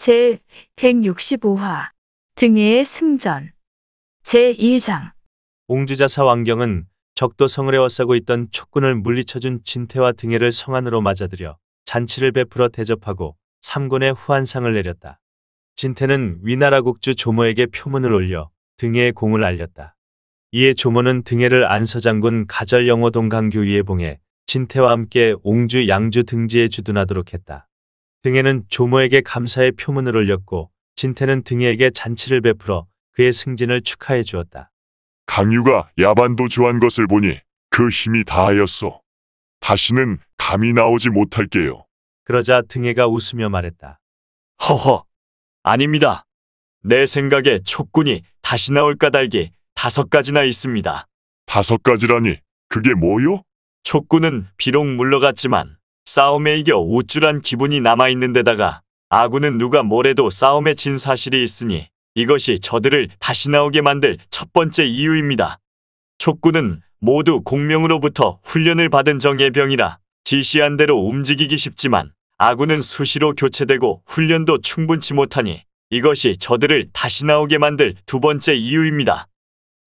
제165화 등해의 승전 제2장 옹주자사 왕경은 적도 성을 에워싸고 있던 촉군을 물리쳐준 진태와 등해를 성안으로 맞아들여 잔치를 베풀어 대접하고 3군의 후한상을 내렸다. 진태는 위나라 국주 조모에게 표문을 올려 등해의 공을 알렸다. 이에 조모는 등해를 안서장군 가절영호동 강교 위에 봉해 진태와 함께 옹주 양주 등지에 주둔하도록 했다. 등에는 조모에게 감사의 표문을 올렸고 진태는 등에게 잔치를 베풀어 그의 승진을 축하해 주었다. 강유가 야반도주한 것을 보니 그 힘이 다하였소. 다시는 감이 나오지 못할게요. 그러자 등해가 웃으며 말했다. 허허, 아닙니다. 내 생각에 촉군이 다시 나올 까닭이 다섯 가지나 있습니다. 다섯 가지라니 그게 뭐요? 촉군은 비록 물러갔지만 싸움에 이겨 우쭐한 기분이 남아있는 데다가 아군은 누가 뭐래도 싸움에 진 사실이 있으니 이것이 저들을 다시 나오게 만들 첫 번째 이유입니다. 촉구는 모두 공명으로부터 훈련을 받은 정예병이라 지시한 대로 움직이기 쉽지만 아군은 수시로 교체되고 훈련도 충분치 못하니 이것이 저들을 다시 나오게 만들 두 번째 이유입니다.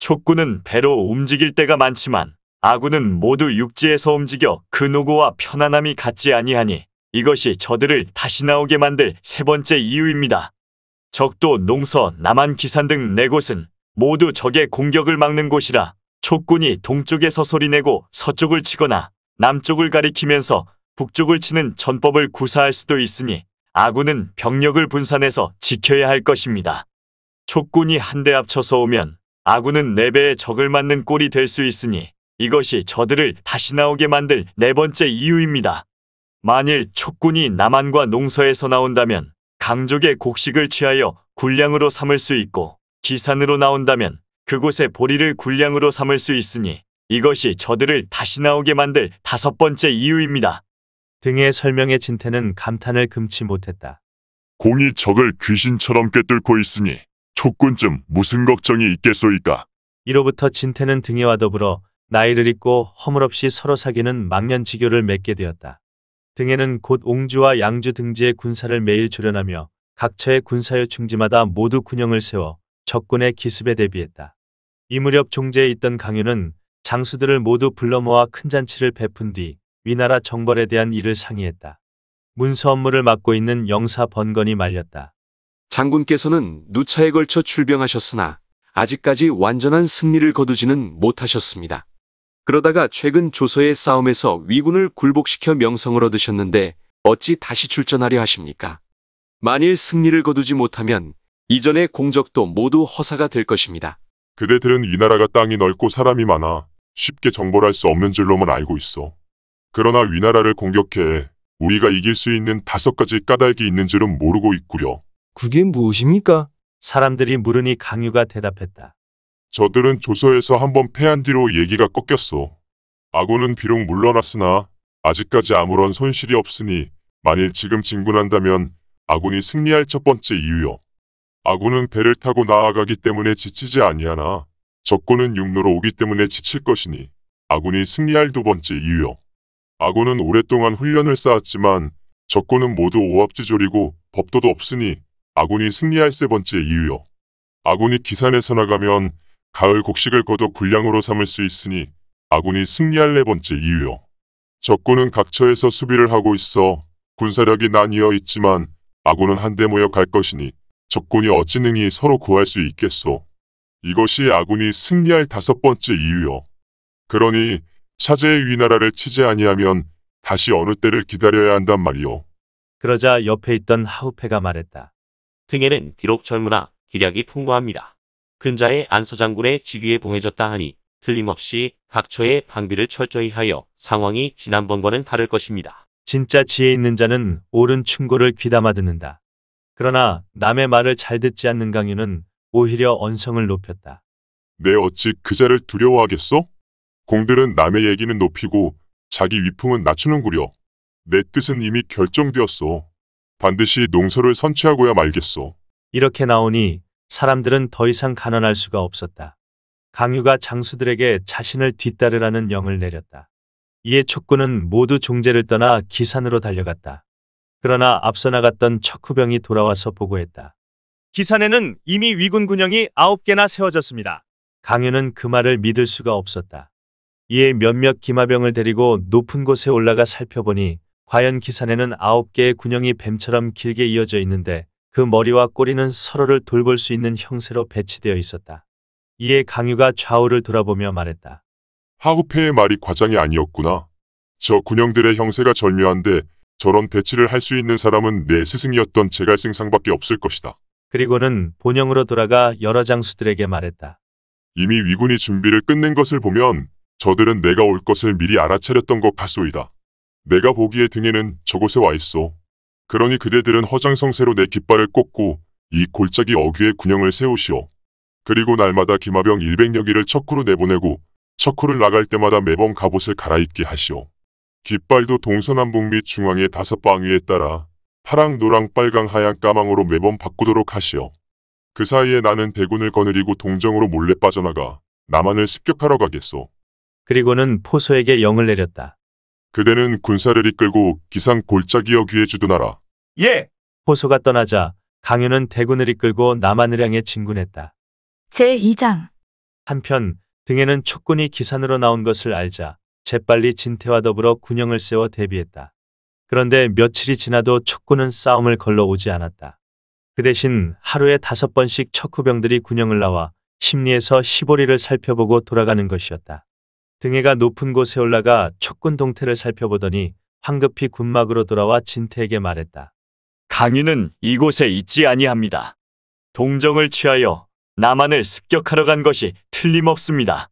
촉구는 배로 움직일 때가 많지만 아군은 모두 육지에서 움직여 그누구와 편안함이 같지 아니하니 이것이 저들을 다시 나오게 만들 세 번째 이유입니다. 적도 농서, 남한 기산 등 네 곳은 모두 적의 공격을 막는 곳이라 촉군이 동쪽에서 소리내고 서쪽을 치거나 남쪽을 가리키면서 북쪽을 치는 전법을 구사할 수도 있으니 아군은 병력을 분산해서 지켜야 할 것입니다. 촉군이 한데 합쳐서 오면 아군은 4배의 적을 맞는 꼴이 될 수 있으니 이것이 저들을 다시 나오게 만들 네 번째 이유입니다. 만일 촉군이 남한과 농서에서 나온다면 강족의 곡식을 취하여 군량으로 삼을 수 있고 기산으로 나온다면 그곳의 보리를 군량으로 삼을 수 있으니 이것이 저들을 다시 나오게 만들 다섯 번째 이유입니다. 등의 설명에 진태는 감탄을 금치 못했다. 공이 적을 귀신처럼 꿰뚫고 있으니 촉군쯤 무슨 걱정이 있겠소이까. 이로부터 진태는 등에와 더불어 나이를 잊고 허물없이 서로 사귀는 망년지교를 맺게 되었다. 등에는 곧 옹주와 양주 등지의 군사를 매일 조련하며 각처의 군사요 충지마다 모두 군영을 세워 적군의 기습에 대비했다. 이 무렵 종제에 있던 강유는 장수들을 모두 불러 모아 큰 잔치를 베푼 뒤 위나라 정벌에 대한 일을 상의했다. 문서 업무를 맡고 있는 영사 번건이 말렸다. 장군께서는 누차에 걸쳐 출병하셨으나 아직까지 완전한 승리를 거두지는 못하셨습니다. 그러다가 최근 조서의 싸움에서 위군을 굴복시켜 명성을 얻으셨는데 어찌 다시 출전하려 하십니까? 만일 승리를 거두지 못하면 이전의 공적도 모두 허사가 될 것입니다. 그대들은 이 나라가 땅이 넓고 사람이 많아 쉽게 정벌할 수 없는 줄로만 알고 있어. 그러나 위나라를 공격해 우리가 이길 수 있는 다섯 가지 까닭이 있는 줄은 모르고 있구려. 그게 무엇입니까? 사람들이 물으니 강유가 대답했다. 저들은 조서에서 한번 패한 뒤로 얘기가 꺾였어. 아군은 비록 물러났으나 아직까지 아무런 손실이 없으니 만일 지금 진군한다면 아군이 승리할 첫 번째 이유요. 아군은 배를 타고 나아가기 때문에 지치지 아니하나 적군은 육로로 오기 때문에 지칠 것이니 아군이 승리할 두 번째 이유요. 아군은 오랫동안 훈련을 쌓았지만 적군은 모두 오합지졸이고 법도도 없으니 아군이 승리할 세 번째 이유요. 아군이 기산에서 나가면 가을 곡식을 거둬 군량으로 삼을 수 있으니 아군이 승리할 네 번째 이유요. 적군은 각처에서 수비를 하고 있어 군사력이 나뉘어 있지만 아군은 한데 모여 갈 것이니 적군이 어찌 능히 서로 구할 수 있겠소. 이것이 아군이 승리할 다섯 번째 이유요. 그러니 차제의 위나라를 치지 아니하면 다시 어느 때를 기다려야 한단 말이오. 그러자 옆에 있던 하우페가 말했다. 등에는 기록 젊으나 기력이 풍부합니다. 근자의 안서장군의 직위에 봉해졌다 하니 틀림없이 각처의 방비를 철저히 하여 상황이 지난번과는 다를 것입니다. 진짜 지혜 있는 자는 옳은 충고를 귀담아 듣는다. 그러나 남의 말을 잘 듣지 않는 강유는 오히려 언성을 높였다. 내 어찌 그자를 두려워하겠소? 공들은 남의 얘기는 높이고 자기 위풍은 낮추는구려. 내 뜻은 이미 결정되었소. 반드시 농서를 선취하고야 말겠소. 이렇게 나오니 사람들은 더 이상 가난할 수가 없었다. 강유가 장수들에게 자신을 뒤따르라는 영을 내렸다. 이에 촉구는 모두 종제를 떠나 기산으로 달려갔다. 그러나 앞서 나갔던 척후병이 돌아와서 보고했다. 기산에는 이미 위군 군영이 9개나 세워졌습니다. 강유는 그 말을 믿을 수가 없었다. 이에 몇몇 기마병을 데리고 높은 곳에 올라가 살펴보니 과연 기산에는 9개의 군영이 뱀처럼 길게 이어져 있는데 그 머리와 꼬리는 서로를 돌볼 수 있는 형세로 배치되어 있었다. 이에 강유가 좌우를 돌아보며 말했다. 하우페의 말이 과장이 아니었구나. 저군영들의 형세가 절묘한데 저런 배치를 할 수 있는 사람은 내 스승이었던 제갈생상밖에 없을 것이다. 그리고는 본영으로 돌아가 여러 장수들에게 말했다. 이미 위군이 준비를 끝낸 것을 보면 저들은 내가 올 것을 미리 알아차렸던 것 같소이다. 내가 보기에 등에는 저곳에 와 있어. 그러니 그대들은 허장성세로 내 깃발을 꽂고 이 골짜기 어귀에 군영을 세우시오. 그리고 날마다 기마병 100여기를 척구로 내보내고 척구를 나갈 때마다 매번 갑옷을 갈아입게 하시오. 깃발도 동서남북 및 중앙의 다섯 방위에 따라 파랑, 노랑, 빨강, 하양, 까망으로 매번 바꾸도록 하시오. 그 사이에 나는 대군을 거느리고 동정으로 몰래 빠져나가 남한을 습격하러 가겠소. 그리고는 포소에게 영을 내렸다. 그대는 군사를 이끌고 기상 골짜기역 위에 주둔하라. 예! 호소가 떠나자 강윤은 대군을 이끌고 남한을 향해 진군했다. 제2장 한편 등에는 촉군이 기산으로 나온 것을 알자 재빨리 진태와 더불어 군영을 세워 대비했다. 그런데 며칠이 지나도 촉군은 싸움을 걸러 오지 않았다. 그 대신 하루에 다섯 번씩 척후병들이 군영을 나와 심리에서 시보리를 살펴보고 돌아가는 것이었다. 등해가 높은 곳에 올라가 촉군 동태를 살펴보더니 황급히 군막으로 돌아와 진태에게 말했다. 강인은 이곳에 있지 아니합니다. 동정을 취하여 남한을 습격하러 간 것이 틀림없습니다.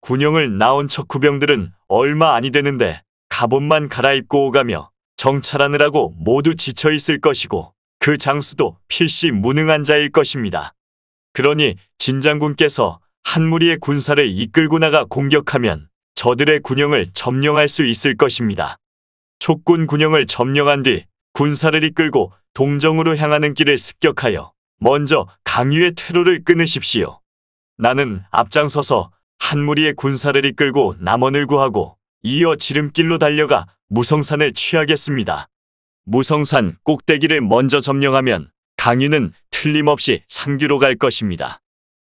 군영을 나온 척 구병들은 얼마 아니 되는데 갑옷만 갈아입고 오가며 정찰하느라고 모두 지쳐 있을 것이고 그 장수도 필시 무능한 자일 것입니다. 그러니 진장군께서 한 무리의 군사를 이끌고 나가 공격하면 저들의 군영을 점령할 수 있을 것입니다. 촉군 군영을 점령한 뒤 군사를 이끌고 동정으로 향하는 길을 습격하여 먼저 강유의 퇴로를 끊으십시오. 나는 앞장서서 한 무리의 군사를 이끌고 남원을 구하고 이어 지름길로 달려가 무성산을 취하겠습니다. 무성산 꼭대기를 먼저 점령하면 강유는 틀림없이 상규로 갈 것입니다.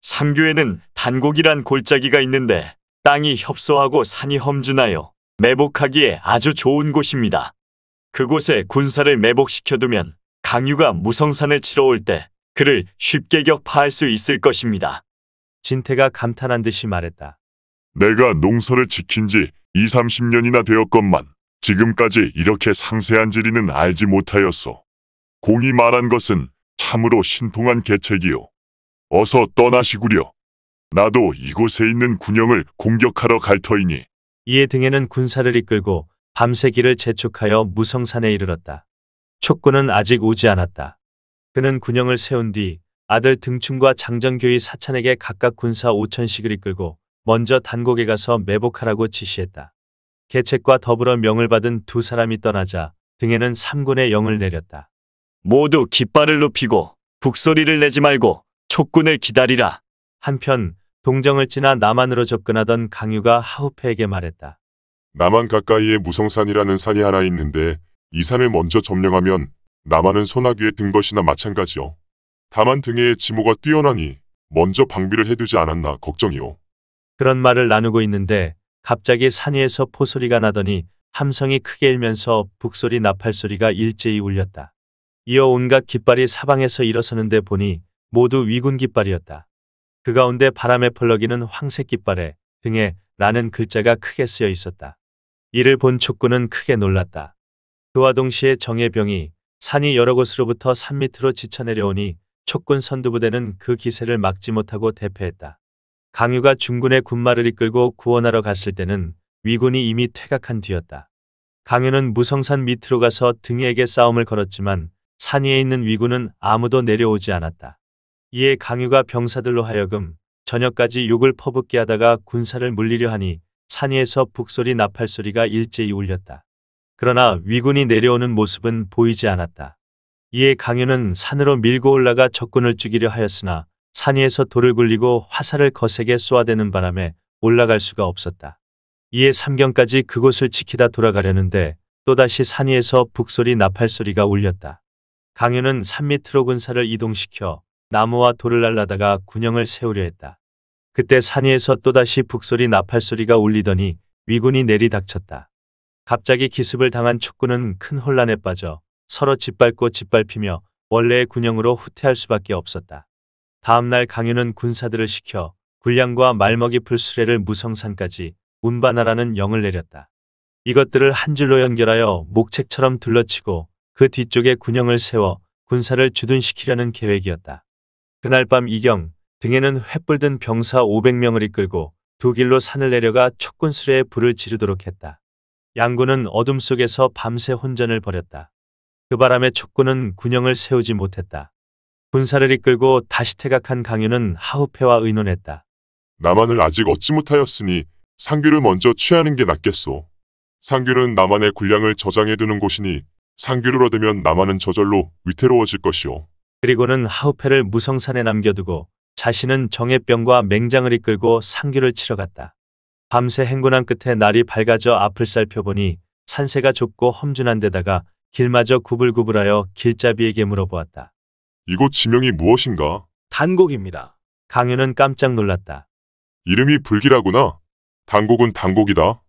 삼교에는 단곡이란 골짜기가 있는데 땅이 협소하고 산이 험준하여 매복하기에 아주 좋은 곳입니다. 그곳에 군사를 매복시켜두면 강유가 무성산을 치러 올 때 그를 쉽게 격파할 수 있을 것입니다. 진태가 감탄한 듯이 말했다. 내가 농사를 지킨 지 2, 30년이나 되었건만 지금까지 이렇게 상세한 지리는 알지 못하였소. 공이 말한 것은 참으로 신통한 계책이요. 어서 떠나시구려. 나도 이곳에 있는 군영을 공격하러 갈 터이니 이에 등에는 군사를 이끌고 밤새 길을 재촉하여 무성산에 이르렀다. 촉구는 아직 오지 않았다. 그는 군영을 세운 뒤 아들 등충과 장정교의 사찬에게 각각 군사 5천씩을 이끌고 먼저 단곡에 가서 매복하라고 지시했다. 계책과 더불어 명을 받은 두 사람이 떠나자 등에는 삼군의 영을 내렸다. 모두 깃발을 높이고 북소리를 내지 말고 촉군을 기다리라. 한편 동정을 지나 남한으로 접근하던 강유가 하우페에게 말했다. 남한 가까이에 무성산이라는 산이 하나 있는데 이 산을 먼저 점령하면 남한은 소나귀에든 것이나 마찬가지요. 다만 등에 지모가 뛰어나니 먼저 방비를 해두지 않았나 걱정이요. 그런 말을 나누고 있는데 갑자기 산 위에서 포소리가 나더니 함성이 크게 일면서 북소리 나팔소리가 일제히 울렸다. 이어 온갖 깃발이 사방에서 일어서는데 보니 모두 위군 깃발이었다. 그 가운데 바람에 펄럭이는 황색 깃발에 등에 라는 글자가 크게 쓰여 있었다. 이를 본 촉구는 크게 놀랐다. 그와 동시에 정예병이 산이 여러 곳으로부터 산 밑으로 지쳐내려오니 촉군 선두부대는 그 기세를 막지 못하고 대패했다. 강유가 중군의 군마를 이끌고 구원하러 갔을 때는 위군이 이미 퇴각한 뒤였다. 강유는 무성산 밑으로 가서 등에게 싸움을 걸었지만 산위에 있는 위군은 아무도 내려오지 않았다. 이에 강유가 병사들로 하여금 저녁까지 욕을 퍼붓게 하다가 군사를 물리려 하니 산위에서 북소리 나팔소리가 일제히 울렸다. 그러나 위군이 내려오는 모습은 보이지 않았다. 이에 강유는 산으로 밀고 올라가 적군을 죽이려 하였으나 산위에서 돌을 굴리고 화살을 거세게 쏘아대는 바람에 올라갈 수가 없었다. 이에 삼경까지 그곳을 지키다 돌아가려는데 또다시 산위에서 북소리 나팔소리가 울렸다. 강유는 산 밑으로 군사를 이동시켜 나무와 돌을 날라다가 군영을 세우려 했다. 그때 산위에서 또다시 북소리 나팔소리가 울리더니 위군이 내리닥쳤다. 갑자기 기습을 당한 축구는큰 혼란에 빠져 서로 짓밟고 짓밟히며 원래의 군영으로 후퇴할 수밖에 없었다. 다음날 강윤은 군사들을 시켜 군량과 말먹이 풀수레를 무성산까지 운반하라는 영을 내렸다. 이것들을 한 줄로 연결하여 목책처럼 둘러치고 그 뒤쪽에 군영을 세워 군사를 주둔시키려는 계획이었다. 그날 밤 이경 등에는 횃불 든 병사 500명을 이끌고 두 길로 산을 내려가 촉군수레에 불을 지르도록 했다. 양군은 어둠 속에서 밤새 혼전을 벌였다. 그 바람에 촉군은 군영을 세우지 못했다. 군사를 이끌고 다시 퇴각한 강유는 하우패와 의논했다. 남한을 아직 얻지 못하였으니 상규를 먼저 취하는 게 낫겠소. 상규는 남한의 군량을 저장해두는 곳이니 상규를 얻으면 남한은 저절로 위태로워질 것이오. 그리고는 하우페를 무성산에 남겨두고 자신은 정예병과 맹장을 이끌고 상규를 치러 갔다. 밤새 행군한 끝에 날이 밝아져 앞을 살펴보니 산세가 좁고 험준한 데다가 길마저 구불구불하여 길잡이에게 물어보았다. 이곳 지명이 무엇인가? 단곡입니다. 강윤는 깜짝 놀랐다. 이름이 불길하구나. 단곡은 단곡이다.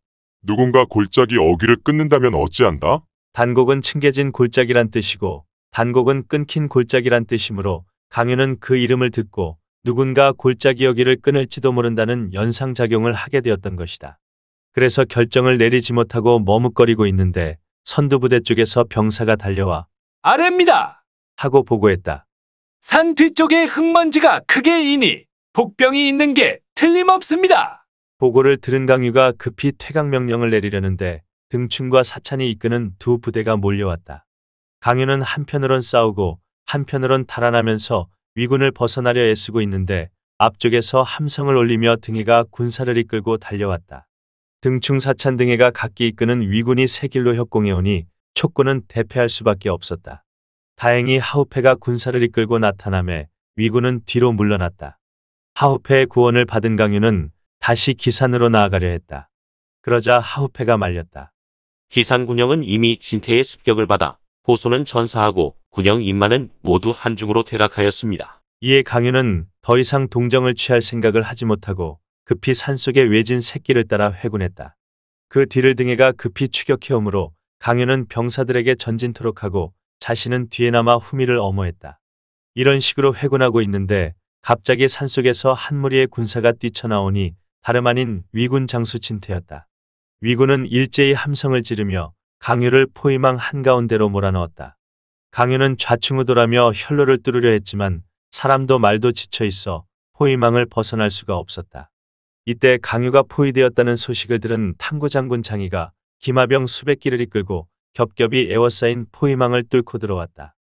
누군가 골짜기 어귀를 끊는다면 어찌한다? 단곡은 층개진 골짜기란 뜻이고 단곡은 끊긴 골짜기란 뜻이므로 강유는 그 이름을 듣고 누군가 골짜기 여기를 끊을지도 모른다는 연상작용을 하게 되었던 것이다. 그래서 결정을 내리지 못하고 머뭇거리고 있는데 선두부대 쪽에서 병사가 달려와 아래입니다! 하고 보고했다. 산 뒤쪽에 흙먼지가 크게 이니 복병이 있는 게 틀림없습니다. 보고를 들은 강유가 급히 퇴각 명령을 내리려는데 등충과 사찬이 이끄는 두 부대가 몰려왔다. 강윤은 한편으론 싸우고 한편으론 달아나면서 위군을 벗어나려 애쓰고 있는데 앞쪽에서 함성을 올리며 등해가 군사를 이끌고 달려왔다. 등충사찬 등해가 각기 이끄는 위군이 세 길로 협공해 오니 촉구는 대패할 수밖에 없었다. 다행히 하우패가 군사를 이끌고 나타남에 위군은 뒤로 물러났다. 하우패의 구원을 받은 강윤은 다시 기산으로 나아가려 했다. 그러자 하우패가 말렸다. 기산 군영은 이미 진태의 습격을 받아 호소는 전사하고 군영 임마는 모두 한중으로 퇴락하였습니다. 이에 강윤은 더 이상 동정을 취할 생각을 하지 못하고 급히 산속의 외진 새끼를 따라 회군했다. 그 뒤를 등해가 급히 추격해오므로 강윤은 병사들에게 전진토록 하고 자신은 뒤에 남아 후미를 엄호했다. 이런 식으로 회군하고 있는데 갑자기 산속에서 한 무리의 군사가 뛰쳐나오니 다름 아닌 위군 장수 진태였다. 위군은 일제히 함성을 지르며 강유를 포위망 한가운데로 몰아넣었다. 강유는 좌충우 돌하며 혈로를 뚫으려 했지만 사람도 말도 지쳐 있어 포위망을 벗어날 수가 없었다. 이때 강유가 포위되었다는 소식을 들은 탐구장군 장이가 기마병 수백 기를 이끌고 겹겹이 에워싸인 포위망을 뚫고 들어왔다.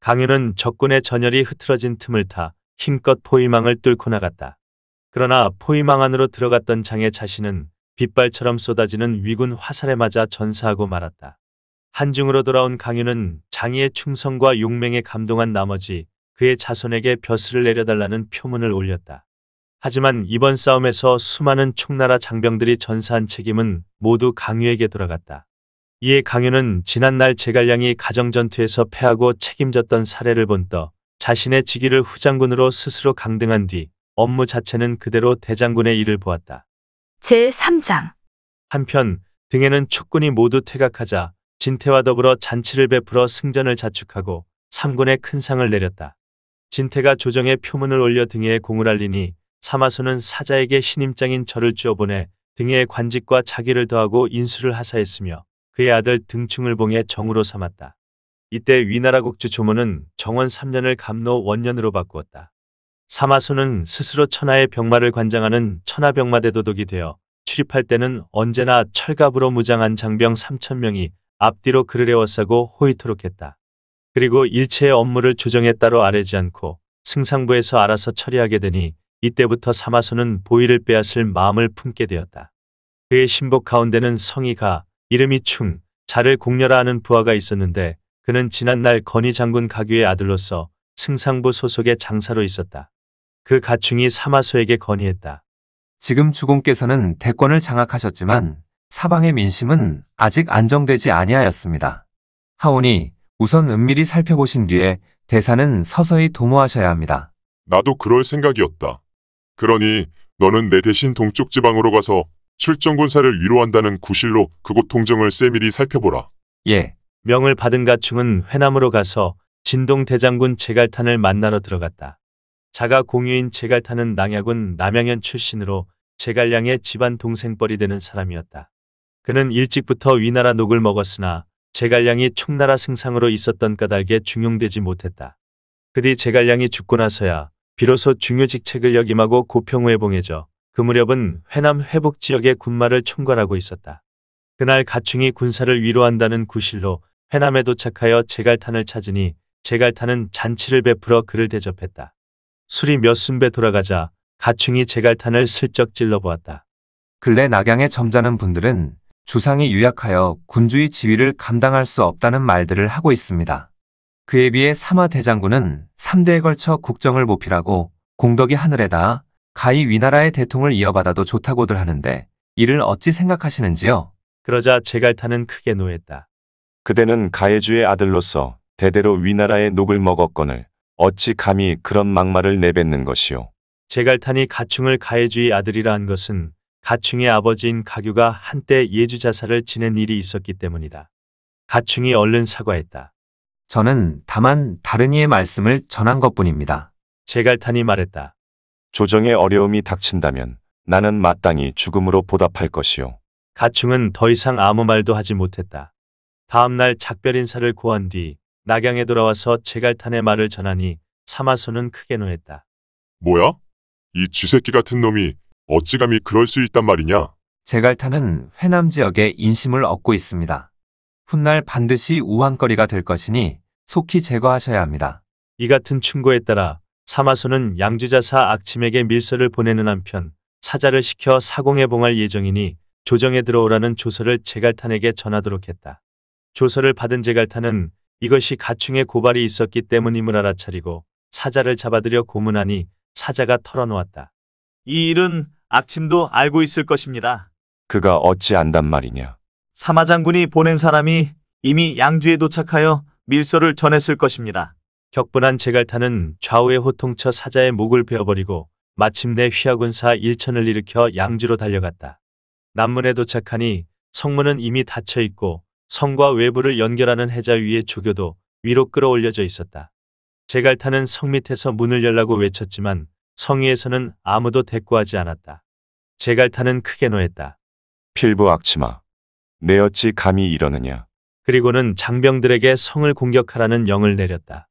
강유는 적군의 전열이 흐트러진 틈을 타 힘껏 포위망을 뚫고 나갔다. 그러나 포위망 안으로 들어갔던 장의 자신은 빗발처럼 쏟아지는 위군 화살에 맞아 전사하고 말았다. 한중으로 돌아온 강윤은 장의의 충성과 용맹에 감동한 나머지 그의 자손에게 벼슬을 내려달라는 표문을 올렸다. 하지만 이번 싸움에서 수많은 총나라 장병들이 전사한 책임은 모두 강유에게 돌아갔다. 이에 강유는 지난날 제갈량이 가정전투에서 패하고 책임졌던 사례를 본떠 자신의 직위를 후장군으로 스스로 강등한 뒤 업무 자체는 그대로 대장군의 일을 보았다. 제3장 한편 등에는 촉군이 모두 퇴각하자 진태와 더불어 잔치를 베풀어 승전을 자축하고 3군에 큰 상을 내렸다. 진태가 조정에 표문을 올려 등에 공을 알리니 사마소는 사자에게 신임장인 저를 쥐어보내 등에 관직과 자기를 더하고 인수를 하사했으며 그의 아들 등충을 봉해 정으로 삼았다. 이때 위나라국주 조문은 정원 3년을 감로 원년으로 바꾸었다. 사마수는 스스로 천하의 병마를 관장하는 천하병마대도독이 되어 출입할 때는 언제나 철갑으로 무장한 장병 3천명이 앞뒤로 그를 에워싸고 호의토록 했다. 그리고 일체의 업무를 조정에 따로 아뢰지 않고 승상부에서 알아서 처리하게 되니 이때부터 사마소는 보이를 빼앗을 마음을 품게 되었다. 그의 신복 가운데는 성이가, 이름이 충, 자를 공녀라 하는 부하가 있었는데 그는 지난날 건희 장군 가규의 아들로서 승상부 소속의 장사로 있었다. 그 가충이 사마소에게 건의했다. 지금 주공께서는 대권을 장악하셨지만 사방의 민심은 아직 안정되지 아니하였습니다. 하오니 우선 은밀히 살펴보신 뒤에 대사는 서서히 도모하셔야 합니다. 나도 그럴 생각이었다. 그러니 너는 내 대신 동쪽 지방으로 가서 출정군사를 위로한다는 구실로 그곳 통정을 세밀히 살펴보라. 예, 명을 받은 가충은 회남으로 가서 진동 대장군 제갈탄을 만나러 들어갔다. 자가 공유인 제갈타는 낭약군 남양현 출신으로 제갈량의 집안 동생뻘이 되는 사람이었다. 그는 일찍부터 위나라 녹을 먹었으나 제갈량이 총나라 승상으로 있었던 까닭에 중용되지 못했다. 그 뒤 제갈량이 죽고 나서야 비로소 중요직책을 역임하고 고평후에 봉해져 그 무렵은 회남 회복 지역의 군마를 총괄하고 있었다. 그날 가충이 군사를 위로한다는 구실로 회남에 도착하여 제갈탄을 찾으니 제갈탄은 잔치를 베풀어 그를 대접했다. 술이 몇 순배 돌아가자 가충이 제갈탄을 슬쩍 찔러보았다. 근래 낙양에 점잖은 분들은 주상이 유약하여 군주의 지위를 감당할 수 없다는 말들을 하고 있습니다. 그에 비해 사마 대장군은 3대에 걸쳐 국정을 모필하고 공덕이 하늘에다 가히 위나라의 대통을 이어받아도 좋다고들 하는데 이를 어찌 생각하시는지요? 그러자 제갈탄은 크게 노했다. 그대는 가해주의 아들로서 대대로 위나라의 녹을 먹었거늘 어찌 감히 그런 막말을 내뱉는 것이요. 제갈탄이 가충을 가해주의 아들이라 한 것은 가충의 아버지인 가규가 한때 예주자살을 지낸 일이 있었기 때문이다. 가충이 얼른 사과했다. 저는 다만 다른 이의 말씀을 전한 것뿐입니다. 제갈탄이 말했다. 조정에 어려움이 닥친다면 나는 마땅히 죽음으로 보답할 것이요. 가충은 더 이상 아무 말도 하지 못했다. 다음날 작별 인사를 고한 뒤 낙양에 돌아와서 제갈탄의 말을 전하니 사마소는 크게 노했다. 뭐야? 이 쥐새끼 같은 놈이 어찌감히 그럴 수 있단 말이냐? 제갈탄은 회남 지역에 인심을 얻고 있습니다. 훗날 반드시 우한거리가될 것이니 속히 제거하셔야 합니다. 이 같은 충고에 따라 사마소는 양주자사 악침에게 밀서를 보내는 한편 사자를 시켜 사공해 봉할 예정이니 조정에 들어오라는 조서를 제갈탄에게 전하도록 했다. 조서를 받은 제갈탄은 이것이 가충의 고발이 있었기 때문임을 알아차리고 사자를 잡아들여 고문하니 사자가 털어놓았다. 이 일은 악침도 알고 있을 것입니다. 그가 어찌 안단 말이냐. 사마장군이 보낸 사람이 이미 양주에 도착하여 밀서를 전했을 것입니다. 격분한 제갈타는 좌우에 호통쳐 사자의 목을 베어버리고 마침내 휘하군사 일천을 일으켜 양주로 달려갔다. 남문에 도착하니 성문은 이미 닫혀 있고 성과 외부를 연결하는 해자 위의 조교도 위로 끌어올려져 있었다. 제갈타는 성 밑에서 문을 열라고 외쳤지만 성위에서는 아무도 대꾸하지 않았다. 제갈타는 크게 노했다. 필부 악치마. 내 어찌 감히 이러느냐. 그리고는 장병들에게 성을 공격하라는 영을 내렸다.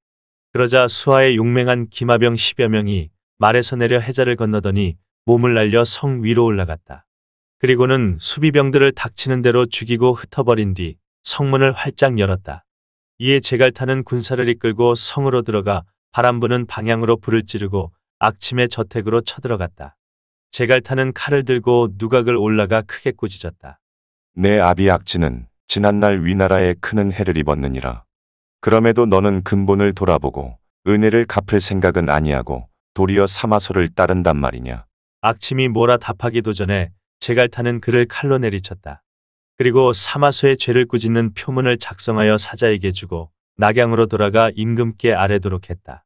그러자 수하의 용맹한 기마병 10여 명이 말에서 내려 해자를 건너더니 몸을 날려 성 위로 올라갔다. 그리고는 수비병들을 닥치는 대로 죽이고 흩어버린 뒤 성문을 활짝 열었다. 이에 제갈 타는 군사를 이끌고 성으로 들어가 바람 부는 방향으로 불을 찌르고 악침의 저택으로 쳐들어갔다. 제갈 타는 칼을 들고 누각을 올라가 크게 꾸짖었다. 내 아비 악지는 지난날 위나라에 크는 해를 입었느니라. 그럼에도 너는 근본을 돌아보고 은혜를 갚을 생각은 아니하고 도리어 사마소를 따른단 말이냐. 악침이 뭐라 답하기도 전에 제갈 타는 그를 칼로 내리쳤다. 그리고 사마소의 죄를 꾸짖는 표문을 작성하여 사자에게 주고 낙양으로 돌아가 임금께 아뢰도록 했다.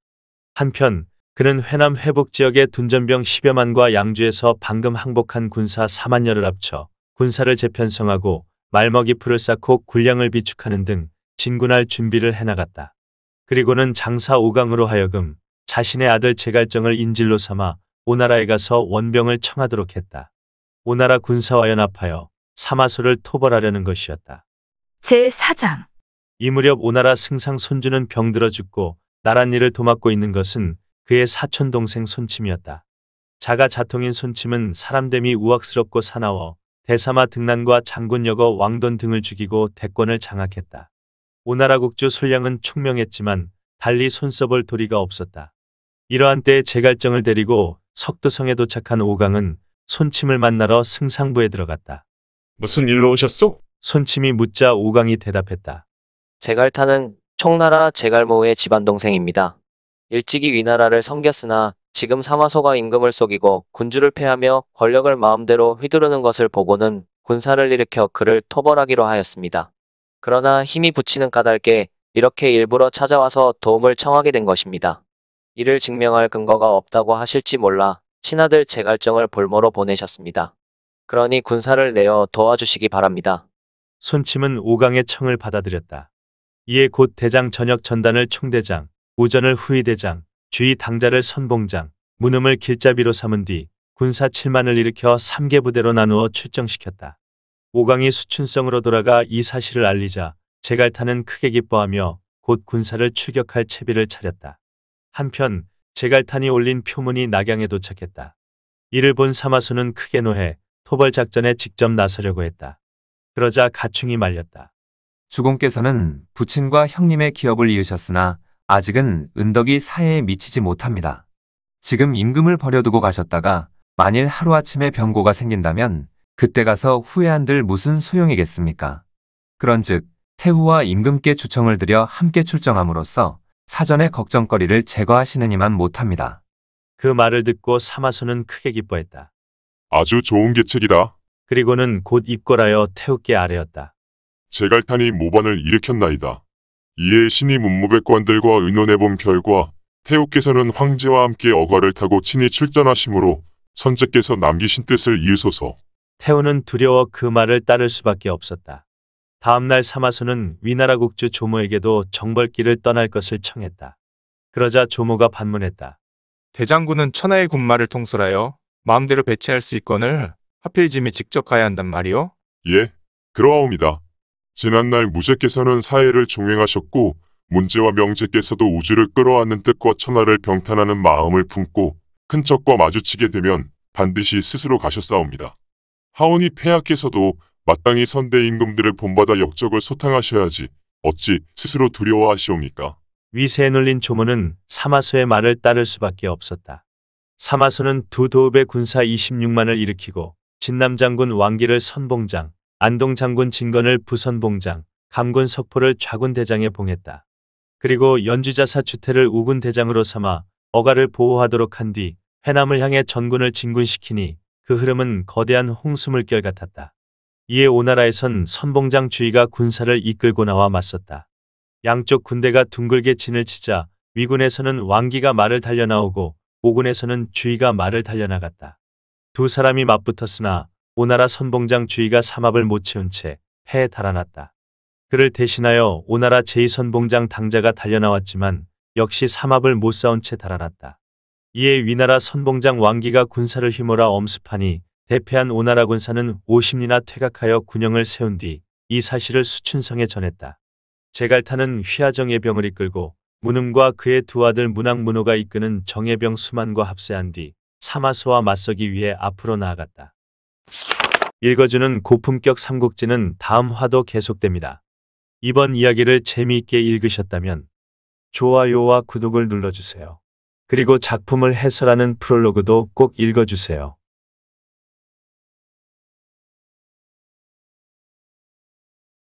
한편 그는 회남 회복 지역의 둔전병 10여만과 양주에서 방금 항복한 군사 4만여를 합쳐 군사를 재편성하고 말먹이 풀을 쌓고 군량을 비축하는 등 진군할 준비를 해나갔다. 그리고는 장사 5강으로 하여금 자신의 아들 제갈정을 인질로 삼아 오나라에 가서 원병을 청하도록 했다. 오나라 군사와 연합하여 사마소를 토벌하려는 것이었다. 제4장 이 무렵 오나라 승상 손주는 병들어 죽고 나란 일을 도맡고 있는 것은 그의 사촌 동생 손침이었다. 자가 자통인 손침은 사람됨이 우악스럽고 사나워 대사마 등난과 장군여거 왕돈 등을 죽이고 대권을 장악했다. 오나라 국주 솔량은 총명했지만 달리 손써을 도리가 없었다. 이러한 때에 제갈정을 데리고 석도성에 도착한 오강은 손침을 만나러 승상부에 들어갔다. 무슨 일로 오셨소? 손침이 묻자 오강이 대답했다. 제갈타는 총나라 제갈모의 집안 동생입니다. 일찍이 위나라를 섬겼으나 지금 사마소가 임금을 속이고 군주를 패하며 권력을 마음대로 휘두르는 것을 보고는 군사를 일으켜 그를 토벌하기로 하였습니다. 그러나 힘이 붙이는 까닭에 이렇게 일부러 찾아와서 도움을 청하게 된 것입니다. 이를 증명할 근거가 없다고 하실지 몰라 친아들 제갈정을 볼모로 보내셨습니다. 그러니 군사를 내어 도와주시기 바랍니다. 손침은 오강의 청을 받아들였다. 이에 곧 대장 전역 전단을 총대장, 우전을 후위대장, 주위 당자를 선봉장, 문음을 길잡이로 삼은 뒤 군사 7만을 일으켜 3개 부대로 나누어 출정시켰다. 오강이 수춘성으로 돌아가 이 사실을 알리자 제갈탄은 크게 기뻐하며 곧 군사를 출격할 채비를 차렸다. 한편 제갈탄이 올린 표문이 낙양에 도착했다. 이를 본 사마소는 크게 노해 토벌 작전에 직접 나서려고 했다. 그러자 가충이 말렸다. 주공께서는 부친과 형님의 기업을 이으셨으나 아직은 은덕이 사회에 미치지 못합니다. 지금 임금을 버려두고 가셨다가 만일 하루아침에 병고가 생긴다면 그때 가서 후회한들 무슨 소용이겠습니까? 그런즉 태후와 임금께 주청을 드려 함께 출정함으로써 사전에 걱정거리를 제거하시느니만 못합니다. 그 말을 듣고 사마소는 크게 기뻐했다. 아주 좋은 계책이다. 그리고는 곧 입궐하여 태우께 아뢰었다. 제갈탄이 모반을 일으켰나이다. 이에 신이 문무백관들과 의논해본 결과 태우께서는 황제와 함께 어가를 타고 친히 출전하심으로 선제께서 남기신 뜻을 이으소서. 태우는 두려워 그 말을 따를 수밖에 없었다. 다음날 사마소는 위나라 국주 조모에게도 정벌길을 떠날 것을 청했다. 그러자 조모가 반문했다. 대장군은 천하의 군마를 통솔하여 마음대로 배치할 수 있건을 하필 짐이 직접 가야 한단 말이오? 예, 그러하옵니다. 지난날 무제께서는 사회를 종횡하셨고 문제와 명제께서도 우주를 끌어안는 뜻과 천하를 병탄하는 마음을 품고 큰척과 마주치게 되면 반드시 스스로 가셨사옵니다. 하온이 폐하께서도 마땅히 선대 임금들을 본받아 역적을 소탕하셔야지 어찌 스스로 두려워하시옵니까? 위세에 눌린 조문은 사마소의 말을 따를 수밖에 없었다. 사마소는 두 도읍의 군사 26만을 일으키고 진남 장군 왕기를 선봉장, 안동 장군 진건을 부선봉장, 감군 석포를 좌군대장에 봉했다. 그리고 연주자사 주태를 우군대장으로 삼아 어가를 보호하도록 한 뒤 해남을 향해 전군을 진군시키니 그 흐름은 거대한 홍수물결 같았다. 이에 오나라에선 선봉장 주위가 군사를 이끌고 나와 맞섰다. 양쪽 군대가 둥글게 진을 치자 위군에서는 왕기가 말을 달려 나오고 오군에서는 주의가 말을 달려나갔다. 두 사람이 맞붙었으나 오나라 선봉장 주의가 삼합을 못 채운 채해에 달아났다. 그를 대신하여 오나라 제2선봉장 당자가 달려나왔지만 역시 삼합을 못 싸운 채 달아났다. 이에 위나라 선봉장 왕기가 군사를 휘몰아 엄습하니 대패한 오나라 군사는 50리나 퇴각하여 군영을 세운 뒤 이 사실을 수춘성에 전했다. 제갈타는 휘하정의 병을 이끌고 문음과 그의 두 아들 문학문호가 이끄는 정예병 수만과 합세한 뒤사마소와 맞서기 위해 앞으로 나아갔다. 읽어주는 고품격 삼국지는 다음 화도 계속됩니다. 이번 이야기를 재미있게 읽으셨다면 좋아요와 구독을 눌러주세요. 그리고 작품을 해설하는 프롤로그도 꼭 읽어주세요.